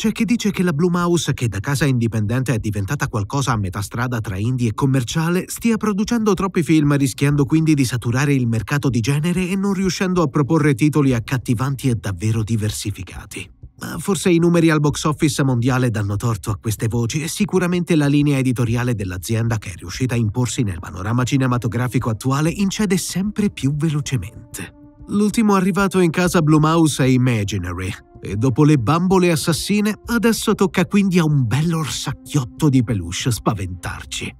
C'è chi dice che la Blue Mouse, che da casa indipendente è diventata qualcosa a metà strada tra indie e commerciale, stia producendo troppi film rischiando quindi di saturare il mercato di genere e non riuscendo a proporre titoli accattivanti e davvero diversificati. Ma forse i numeri al box office mondiale danno torto a queste voci e sicuramente la linea editoriale dell'azienda che è riuscita a imporsi nel panorama cinematografico attuale incede sempre più velocemente. L'ultimo arrivato in casa Blue Mouse è Imaginary, e dopo le bambole assassine, adesso tocca quindi a un orsacchiotto di peluche spaventarci.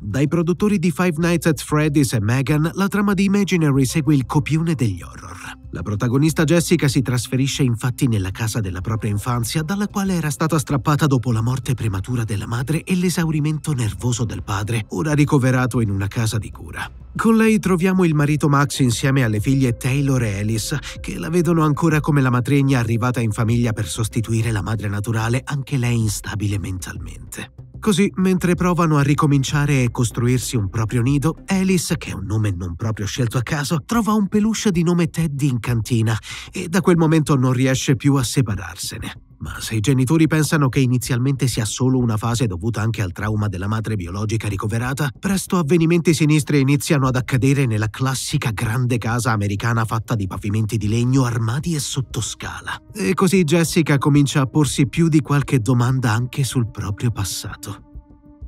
Dai produttori di Five Nights at Freddy's e Megan, la trama di Imaginary segue il copione degli horror. La protagonista Jessica si trasferisce infatti nella casa della propria infanzia, dalla quale era stata strappata dopo la morte prematura della madre e l'esaurimento nervoso del padre, ora ricoverato in una casa di cura. Con lei troviamo il marito Max insieme alle figlie Taylor e Alice, che la vedono ancora come la matrigna arrivata in famiglia per sostituire la madre naturale, anche lei instabile mentalmente. Così, mentre provano a ricominciare e costruirsi un proprio nido, Alice, che è un nome non proprio scelto a caso, trova un peluche di nome Teddy in cantina e da quel momento non riesce più a separarsene. Ma se i genitori pensano che inizialmente sia solo una fase dovuta anche al trauma della madre biologica ricoverata, presto avvenimenti sinistri iniziano ad accadere nella classica grande casa americana fatta di pavimenti di legno armati e sottoscala. E così Jessica comincia a porsi più di qualche domanda anche sul proprio passato.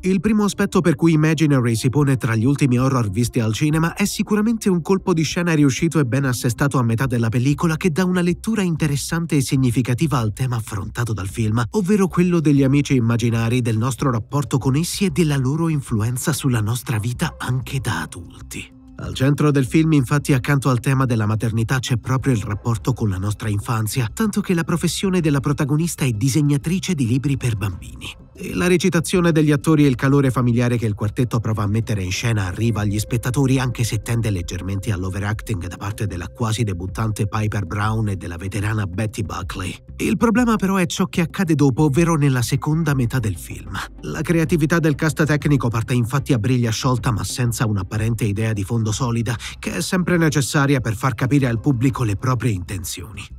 Il primo aspetto per cui Imaginary si pone tra gli ultimi horror visti al cinema è sicuramente un colpo di scena riuscito e ben assestato a metà della pellicola che dà una lettura interessante e significativa al tema affrontato dal film, ovvero quello degli amici immaginari, del nostro rapporto con essi e della loro influenza sulla nostra vita anche da adulti. Al centro del film, infatti, accanto al tema della maternità c'è proprio il rapporto con la nostra infanzia, tanto che la professione della protagonista è disegnatrice di libri per bambini. E la recitazione degli attori e il calore familiare che il quartetto prova a mettere in scena arriva agli spettatori anche se tende leggermente all'overacting da parte della quasi debuttante Piper Brown e della veterana Betty Buckley. Il problema però è ciò che accade dopo, ovvero nella seconda metà del film. La creatività del cast tecnico parte infatti a briglia sciolta ma senza un'apparente idea di fondo solida, che è sempre necessaria per far capire al pubblico le proprie intenzioni.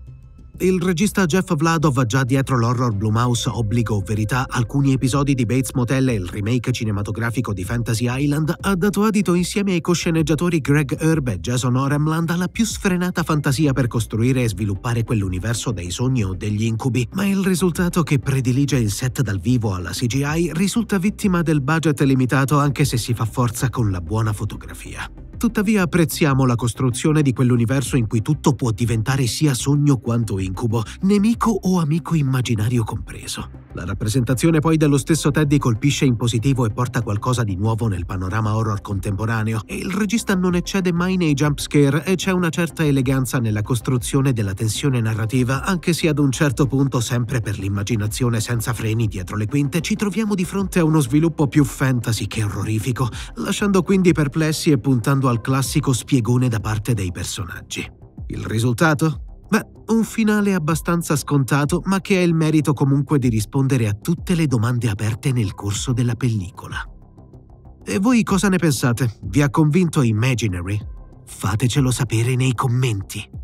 Il regista Jeff Vladov, già dietro l'horror Blue Mouse Obbligo o Verità, alcuni episodi di Bates Motel e il remake cinematografico di Fantasy Island, ha dato adito insieme ai cosceneggiatori Greg Herb e Jason Oremland alla più sfrenata fantasia per costruire e sviluppare quell'universo dei sogni o degli incubi, ma il risultato che predilige il set dal vivo alla CGI risulta vittima del budget limitato anche se si fa forza con la buona fotografia. Tuttavia apprezziamo la costruzione di quell'universo in cui tutto può diventare sia sogno quanto incubo, nemico o amico immaginario compreso. La rappresentazione poi dello stesso Teddy colpisce in positivo e porta qualcosa di nuovo nel panorama horror contemporaneo e il regista non eccede mai nei jumpscare e c'è una certa eleganza nella costruzione della tensione narrativa, anche se ad un certo punto, sempre per l'immaginazione senza freni dietro le quinte, ci troviamo di fronte a uno sviluppo più fantasy che horrorifico, lasciando quindi perplessi e puntando al classico spiegone da parte dei personaggi. Il risultato? Beh, un finale abbastanza scontato, ma che ha il merito comunque di rispondere a tutte le domande aperte nel corso della pellicola. E voi cosa ne pensate? Vi ha convinto Imaginary? Fatecelo sapere nei commenti.